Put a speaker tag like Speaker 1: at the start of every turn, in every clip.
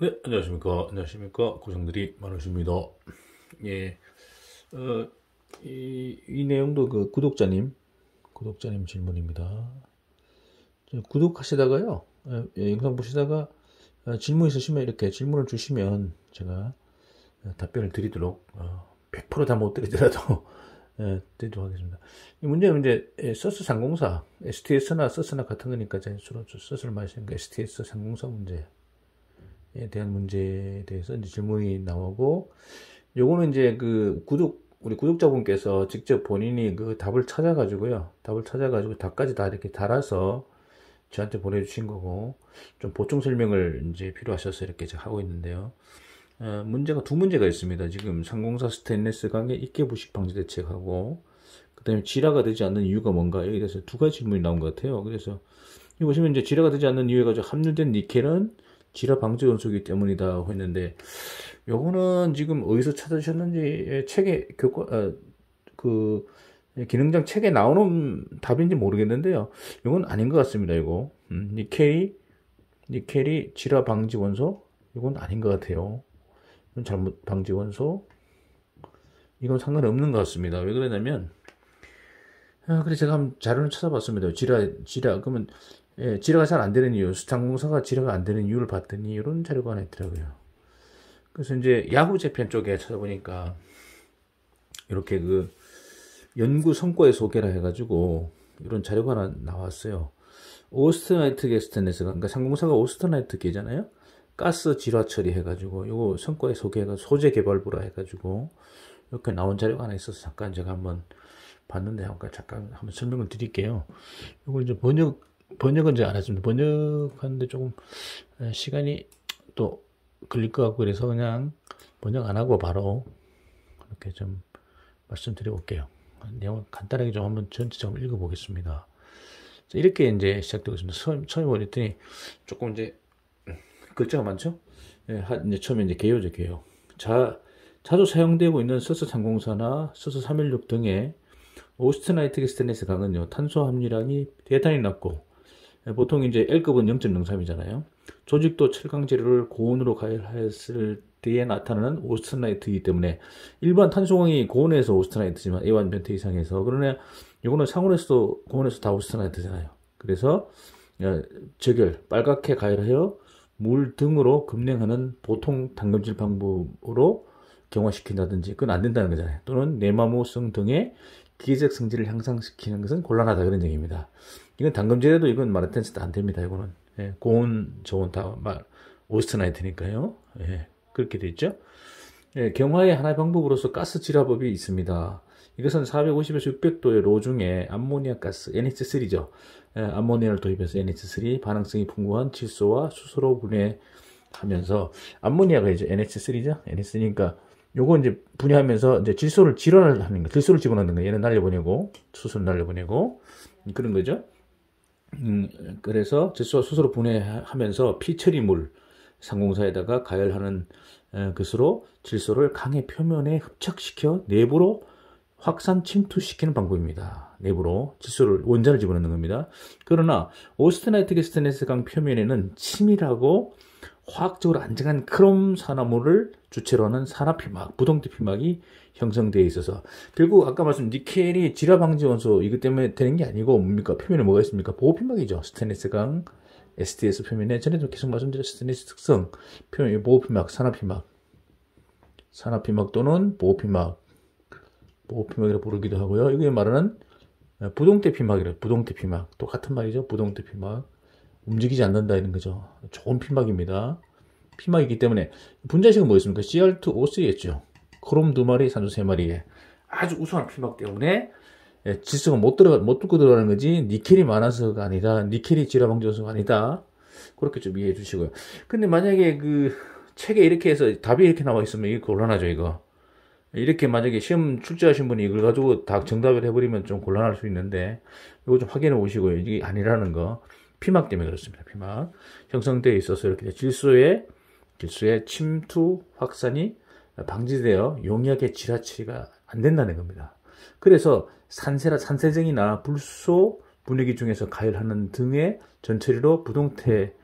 Speaker 1: 네, 안녕하십니까. 안녕하십니까. 고생들이 많으십니다. 예. 어, 이, 이 내용도 그 구독자님, 구독자님 질문입니다. 구독하시다가요, 예, 예, 영상 보시다가 아, 질문 있으시면 이렇게 질문을 주시면 제가 어, 답변을 드리도록, 어, 100%다 못 드리더라도, 예, 드리도록 하겠습니다. 이 문제는 이제 예, 서스 상공사, STS나 서스나 같은 거니까 제가 주로 서스를 많이 쓰니까 STS 상공사 문제. 에 대한 문제에 대해서 이제 질문이 나오고 요거는 이제 그 구독 우리 구독자분께서 직접 본인이 그 답을 찾아가지고요 답을 찾아가지고 답까지 다 이렇게 달아서 저한테 보내주신 거고 좀 보충 설명을 이제 필요하셔서 이렇게 제가 하고 있는데요 어, 문제가 두 문제가 있습니다 지금 상공사 스테인레스 강의 익계 부식 방지 대책하고 그 다음에 질화가 되지 않는 이유가 뭔가 여기 에 대해서 두 가지 질문이 나온 것 같아요 그래서 여기 보시면 이제 질화가 되지 않는 이유가합류된 니켈은 지화 방지 원소기 때문이다 했는데 요거는 지금 어디서 찾으셨는지 책에 교과 아, 그 기능장 책에 나오는 답인지 모르겠는데요. 이건 아닌 것 같습니다. 이거 음, 니켈이 니켈이 지화 방지 원소 이건 아닌 것 같아요. 이건 잘못 방지 원소 이건 상관없는 것 같습니다. 왜 그러냐면 아, 그래 제가 한번 자료를 찾아봤습니다. 지화지화 그러면 예, 지뢰가 잘 안 되는 이유, 수창공사가 지뢰가 안 되는 이유를 봤더니 이런 자료가 하나 있더라고요. 그래서 이제 야구 재편 쪽에 찾아보니까 이렇게 그 연구 성과의 소개라 해가지고 이런 자료가 하나 나왔어요. 오스트나이트 게스트네 그러니까 상공사가 오스트나이트 계잖아요. 가스 지화 처리해가지고 요거 성과의 소개가 소재 개발부라 해가지고 이렇게 나온 자료가 하나 있어서 잠깐 제가 한번 봤는데 잠깐 잠깐 한번 설명을 드릴게요. 이걸 이제 번역 번역은 제가 안 했습니다. 번역하는데 조금 시간이 또 걸릴 것 같고 그래서 그냥 번역 안 하고 바로 이렇게 좀 말씀드려 볼게요. 내용을 간단하게 좀 한번 전체적으로 읽어 보겠습니다. 이렇게 이제 시작되고 있습니다. 처음, 처음에 보냈더니 뭐 조금 이제 글자가 많죠? 예, 이제 처음에 이제 개요죠, 개요. 자, 자주 사용되고 있는 서스 304나 서스 316 등의 오스트나이트게스트네스 강은요, 탄소 함유량이 대단히 낮고 예, 보통 이제 L급은 0.03이잖아요. 조직도 철강 재료를 고온으로 가열했을 때에 나타나는 오스트나이트이기 때문에 일반 탄소광이 고온에서 오스트나이트지만 A1 변태 이상에서 그러네 이거는 상온에서도 고온에서 다 오스트나이트잖아요. 그래서 예, 저결 빨갛게 가열하여 물 등으로 급냉하는 보통 당금질 방법으로 경화시킨다든지 그건 안 된다는 거잖아요. 또는 내마모성 등의 기계적 성질을 향상시키는 것은 곤란하다 그런 얘기입니다. 이건 당금질에도 이건 마르텐스도 안 됩니다. 이거는 예, 고온 저온 다말 오스트나이트니까요. 예, 그렇게 돼 있죠. 예, 경화의 하나의 방법으로서 가스 질화법이 있습니다. 이것은 450에서 600도의 로 중에 암모니아 가스 NH3죠. 예, 암모니아를 도입해서 NH3 반응성이 풍부한 질소와 수소로 분해하면서 암모니아가 이제 NH3죠. NH3니까 요거 이제 분해하면서 이제 질소를 질환을 하는 거, 질소를 집어넣는 거, 얘는 날려보내고 수소를 날려보내고 그런 거죠. 음, 그래서 질소 와 수소로 분해하면서 피처리물 상공사에다가 가열하는 것으로 질소를 강의 표면에 흡착시켜 내부로 확산 침투시키는 방법입니다. 내부로 질소를 원자를 집어넣는 겁니다. 그러나 오스트나이트게스트네스 강 표면에는 침이라고 화학적으로 안정한 크롬 산화물을 주체로 하는 산화피막, 부동태피막이 형성되어 있어서 결국 아까 말씀 드린 니켈이 질화 방지 원소 이것 때문에 되는 게 아니고 뭡니까? 표면에 뭐가 있습니까? 보호피막이죠. 스테인리스 강 SDS 표면에 전에도 계속 말씀드린 스테인리스 특성, 표면 보호피막, 산화피막, 산화피막 또는 보호피막, 보호피막이라 부르기도 하고요. 여기 말하는 부동태 피막이래 요 부동태 피막. 똑같은 말이죠. 부동태 피막. 움직이지 않는다 이런 거죠. 좋은 피막입니다. 피막이기 때문에 분자식은 뭐였습니까? Cr2O3였죠. 크롬 두 마리, 산소 세 마리에 아주 우수한 피막 때문에 예, 질소가 못 들어가 못 뚫고 들어가는 거지 니켈이 많아서가 아니다. 니켈이 질화방지 요소가 아니다. 그렇게 좀 이해해 주시고요. 근데 만약에 그 책에 이렇게 해서 답이 이렇게 나와 있으면 이게 곤란하죠, 이거. 이렇게 만약에 시험 출제하신 분이 이걸 가지고 다 정답을 해버리면 좀 곤란할 수 있는데, 이거 좀 확인해 보시고요. 이게 아니라는 거. 피막 때문에 그렇습니다. 피막 형성되어 있어서 이렇게 질소의 질소의 침투 확산이 방지되어 용약의 지라치가 안 된다는 겁니다. 그래서 산세라 산세증이나 불소 분위기 중에서 가열하는 등의 전처리로 부동태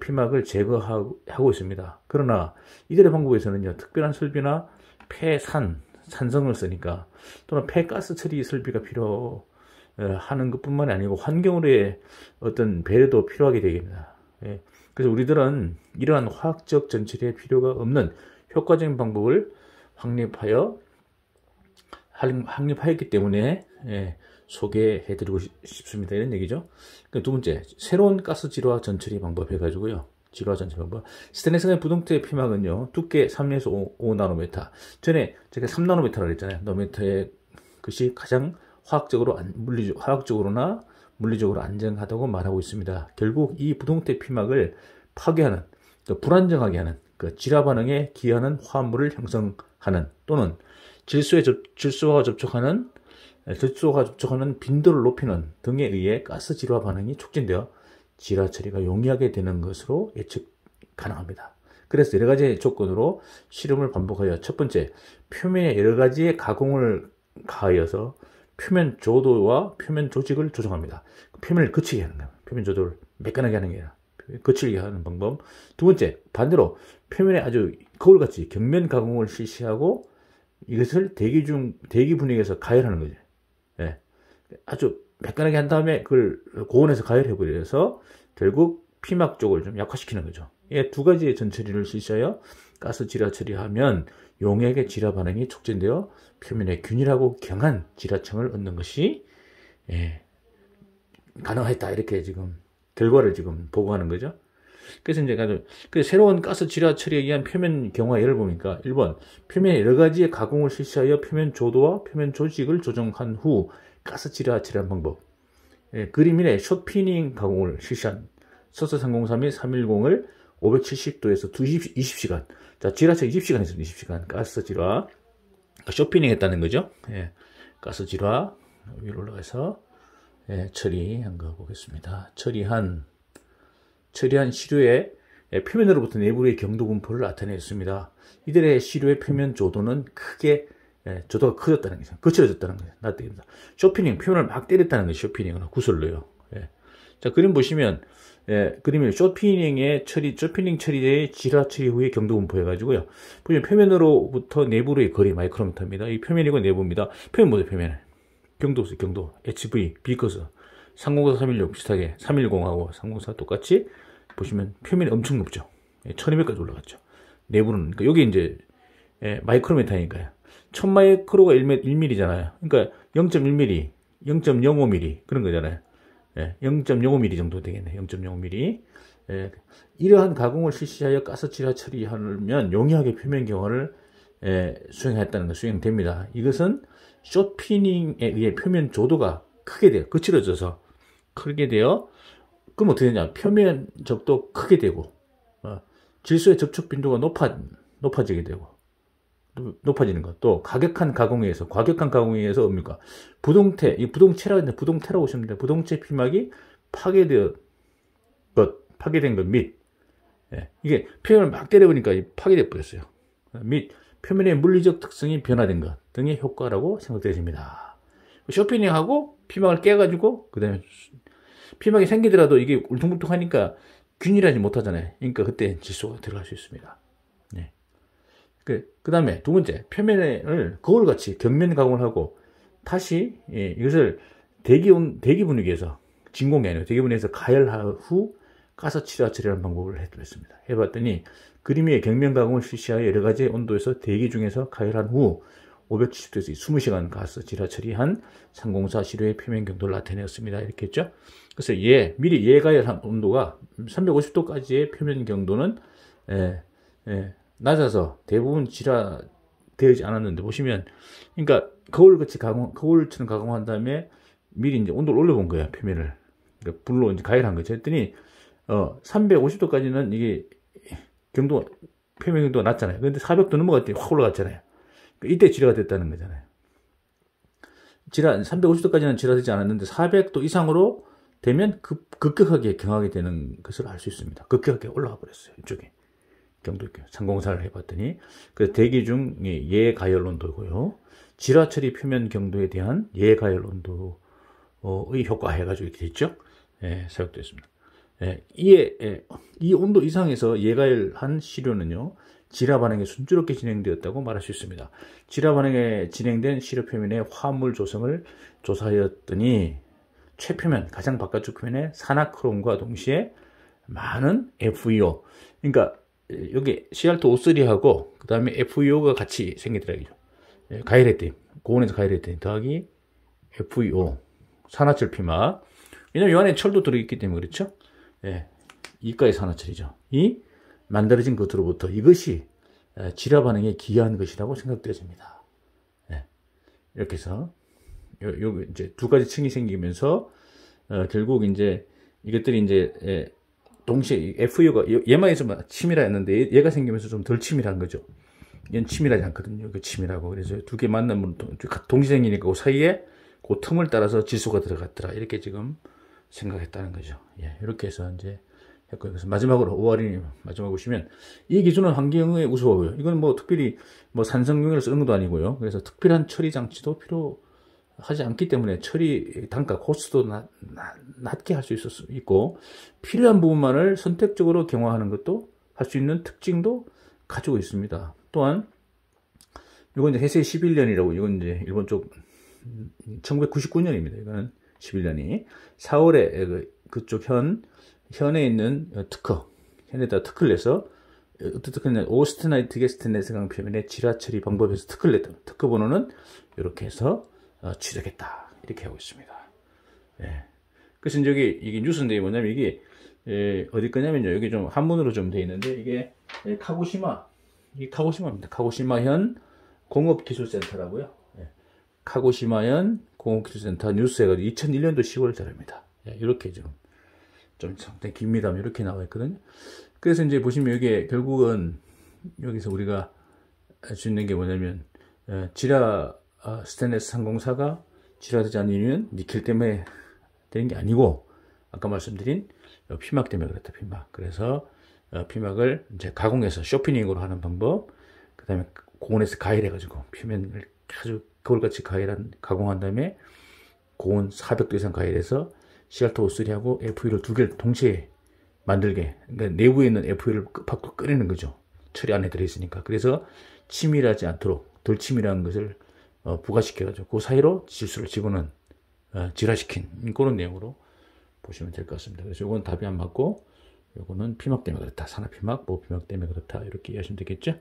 Speaker 1: 피막을 제거하고 있습니다. 그러나 이들의 방법에서는요 특별한 설비나 폐산 산성을 쓰니까 또는 폐가스 처리 설비가 필요 예, 하는 것뿐만이 아니고 환경으로의 어떤 배려도 필요하게 되겠습니다. 예, 그래서 우리들은 이러한 화학적 전체의 필요가 없는 효과적인 방법을 확립하여 확립하였기 때문에 예, 소개해드리고 싶습니다. 이런 얘기죠. 그러니까 두 번째, 새로운 가스 질화 전처리 방법 해가지고요. 질화 전처리 방법. 스테인리스 부동태 피막은요, 두께 3에서 5, 5나노메타. 전에 제가 3나노메타라고 했잖아요. 노메타의 것이 가장 화학적으로 안, 물리적 화학적으로나 물리적으로 안정하다고 말하고 있습니다. 결국 이 부동태 피막을 파괴하는 또 불안정하게 하는 그 질화 반응에 기여하는 화합물을 형성하는 또는 질소에 접, 질소와 접촉하는 질소가 접촉하는 빈도를 높이는 등에 의해 가스 질화 반응이 촉진되어 질화 처리가 용이하게 되는 것으로 예측 가능합니다. 그래서 여러 가지 조건으로 실험을 반복하여 첫 번째 표면에 여러 가지의 가공을 가하여서 표면 조도와 표면 조직을 조정합니다. 그 표면을 거칠게 하는 거예요. 표면 조도를 매끈하게 하는 게 아니라 거칠게 하는 방법. 두 번째, 반대로 표면에 아주 거울같이 경면 가공을 실시하고 이것을 대기 중, 대기 분위기에서 가열하는 거죠. 예. 아주 매끈하게 한 다음에 그걸 고온에서 가열해버려서 결국 피막 쪽을 좀 약화시키는 거죠. 예, 두 가지의 전처리를 실시하여 가스 질화 처리하면 용액의 질화 반응이 촉진되어 표면에 균일하고 경한 질화층을 얻는 것이 예, 가능했다 이렇게 지금 결과를 지금 보고하는 거죠. 그래서 이제 가그 새로운 가스 질화 처리에 의한 표면 경화 예를 보니까 1번 표면에 여러 가지의 가공을 실시하여 표면 조도와 표면 조직을 조정한 후 가스 질화 처리한 방법. 예, 그림 1에 쇼피닝 가공을 실시한 서서 303이 310을 570도에서 20, 20시간. 자, 지라차 20시간 있습니다. 20시간. 가스 지라. 그러니까 쇼핑을 했다는 거죠. 예. 가스 지라. 위로 올라가서, 예, 처리한 거 보겠습니다. 처리한, 처리한 시료의 예, 표면으로부터 내부의 경도 분포를 나타냈습니다. 이들의 시료의 표면 조도는 크게 예, 조도가 커졌다는 거죠. 거칠어졌다는 거죠. 나타입니다. 쇼핑링 표면을 막 때렸다는 거죠. 쇼핑링은 구슬로요. 예. 자 그림 보시면 예, 그림을 쇼피닝의 처리, 쇼피닝 처리의 지하 처리 후에 경도 분포해가지고요. 보시면 표면으로부터 내부로의 거리 마이크로미터입니다. 이 표면이고 내부입니다. 표면 뭐죠, 표면? 에경도 보세요, 경도. HV, B커스. 304, 316 비슷하게 310하고 304 똑같이 보시면 표면이 엄청 높죠. 예, 1200까지 올라갔죠. 내부는. 그러니까 여기 이제 예, 마이크로미터니까요. 1000마이크로가 1mm잖아요. 그러니까 0.1mm, 0.05mm 그런 거잖아요. 예, 0.05mm 정도 되겠네요. 0.05mm. 예, 이러한 가공을 실시하여 가스칠하 처리하면 용이하게 표면 경화를 예, 수행했다는 것 수행됩니다. 이것은 쇼피닝에 의해 표면 조도가 크게 돼요. 거칠어져서 크게 되어 그럼 어떻게 되냐? 표면 접도 크게 되고 어, 질소의 접촉 빈도가 높아, 높아지게 되고 높아지는 것. 또 과격한 가공에 의해서 과격한 가공에 의해서 뭡니까? 부동태, 이 부동체라고 했는데 부동태라고 보시면 돼요. 부동체 피막이 파괴된 것, 파괴된 것및 예, 이게 표면을 막 때려보니까 파괴돼 버렸어요. 및 표면의 물리적 특성이 변화된 것 등의 효과라고 생각되십니다. 쇼핑링하고 피막을 깨가지고 그다음에 피막이 생기더라도 이게 울퉁불퉁하니까 균일하지 못하잖아요. 그러니까 그때 질소가 들어갈 수 있습니다. 그, 그 다음에 두 번째, 표면을 거울같이 격면 가공을 하고 다시 예, 이것을 대기, 대기 분위기에서 진공이 아니고 대기 분위기에서 가열한 후 가서 치료와 처리하는 방법을 해봤습니다. 해봤더니 그림 의에 격면 가공을 실시하여 여러 가지 온도에서 대기 중에서 가열한 후 570도에서 20시간 가서지화 처리한 304 시료의 표면 경도를 나타내었습니다. 이렇게 했죠. 그래서 예, 미리 예가열한 온도가 350도까지의 표면 경도는 예, 예, 낮아서 대부분 지라 되지 않았는데 보시면 그러니까 거울같이 가공, 거울처럼 가공한 다음에 미리 이제 온도를 올려본 거예요 표면을 그러니까 불로 이제 가열한 거죠 했더니 어 350도까지는 이게 경도 표면 경도가 낮잖아요 근데 400도 넘어갔더니 확 올라갔잖아요 그러니까 이때 지라가 됐다는 거잖아요 질화 350도까지는 지라 되지 않았는데 400도 이상으로 되면 급, 급격하게 경하게 되는 것을 알 수 있습니다 급격하게 올라가 버렸어요 이쪽에 경도 이렇게 상공사를 해봤더니 그 대기 중 예, 예가열 온도고요. 지하철이 표면 경도에 대한 예가열 온도의 효과 해가지고 이렇게 됐죠. 예, 사용됐습니다. 예, 이에 예, 이 온도 이상에서 예가열한 시료는요. 지하 반응이 순조롭게 진행되었다고 말할 수 있습니다. 지하 반응에 진행된 시료 표면의 화물 조성을 조사하였더니 최표면 가장 바깥쪽 표면에 산화크롬과 동시에 많은 FeO 그러니까 여기 CR2O3하고 그 다음에 FEO가 같이 생기더라고요. 예, 가이레틴, 고온에서 가이레틴 더하기 FEO, 산화철 피마. 왜냐면 이 안에 철도 들어있기 때문에 그렇죠. 예, 이가의 산화철이죠. 이 만들어진 것으로부터 이것이 질화 반응에 기여한 것이라고 생각되어집니다. 예, 이렇게 해서 요, 요 이제 두 가지 층이 생기면서 어, 결국 이제 이것들이 이제 예, 동시에 FU가 얘만 있으면 치밀했는데 얘가 생기면서 좀 덜 치밀한 거죠. 얘는 치밀하지 않거든요. 그 치밀하고 그래서 두 개 만나면 동시 생기니까 그 사이에 그 틈을 따라서 지수가 들어갔더라 이렇게 지금 생각했다는 거죠. 예, 이렇게 해서 이제 했고 그래서 마지막으로 5월이 마지막 보시면 이 기준은 환경에 우수스고요 이건 뭐 특별히 뭐 산성용이라 서응 것도 아니고요. 그래서 특별한 처리 장치도 필요 하지 않기 때문에 처리 단가 코스도 낮, 낮게 할 수 있고 필요한 부분만을 선택적으로 경화하는 것도 할 수 있는 특징도 가지고 있습니다. 또한 이건 이제 해세 11년이라고 이건 이제 일본 쪽 1999년입니다. 이거는 11년이 4월에 그, 그쪽 현 현에 있는 특허 현에다 특허를 내서 어떤 특허냐 오스트나이트 게스트네스 강표면의 지하 처리 방법에서 특허를 냈다. 특허 번호는 이렇게 해서 취득했다 어, 이렇게 하고 있습니다. 예. 그래서 여기 이게 뉴스인데 뭐냐면 이게 예, 어디 거냐면요 여기 좀 한문으로 좀 돼 있는데 이게 예, 카고시마 이 카고시마입니다. 카고시마현 공업기술센터라고요. 예. 카고시마현 공업기술센터 뉴스에가 2001년도 10월달입니다. 예, 이렇게 지금 좀 상당히 깁니다. 뭐 이렇게 나와 있거든요. 그래서 이제 보시면 이게 결국은 여기서 우리가 할 수 있는 게 뭐냐면 예, 지라 아, 스테인레스 항공사가지화되지 않는 이유는 니켈 때문에 되는 게 아니고 아까 말씀드린 피막 때문에 그렇다 피막 그래서 어, 피막을 이제 가공해서 쇼피닝으로 하는 방법 그 다음에 고온에서 가열해 가지고 표면을 아주 겨울같이 가열한 가공한 다음에 고온 400도 이상 가열해서 시 r 토 o 3하고 FU를 두 개를 동시에 만들게 그러니까 내부에 있는 FU를 끝 밖으로 끓이는 거죠 처리 안에 들어있으니까 그래서 치밀하지 않도록 덜침밀한 것을 어, 부과시켜가지고 그 사이로 지수를 집어는은 지라시킨 어, 그런 내용으로 보시면 될 것 같습니다. 그래서 이건 답이 안 맞고 이거는 피막 때문에 그렇다. 산화피막, 모피막 때문에 그렇다. 이렇게 이해하시면 되겠죠?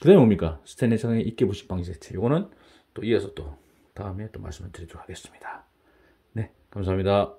Speaker 1: 그 다음에 뭡니까? 스테인리의 익게 부식 방지 세트. 이거는 또 이어서 또 다음에 또 말씀을 드리도록 하겠습니다. 네, 감사합니다.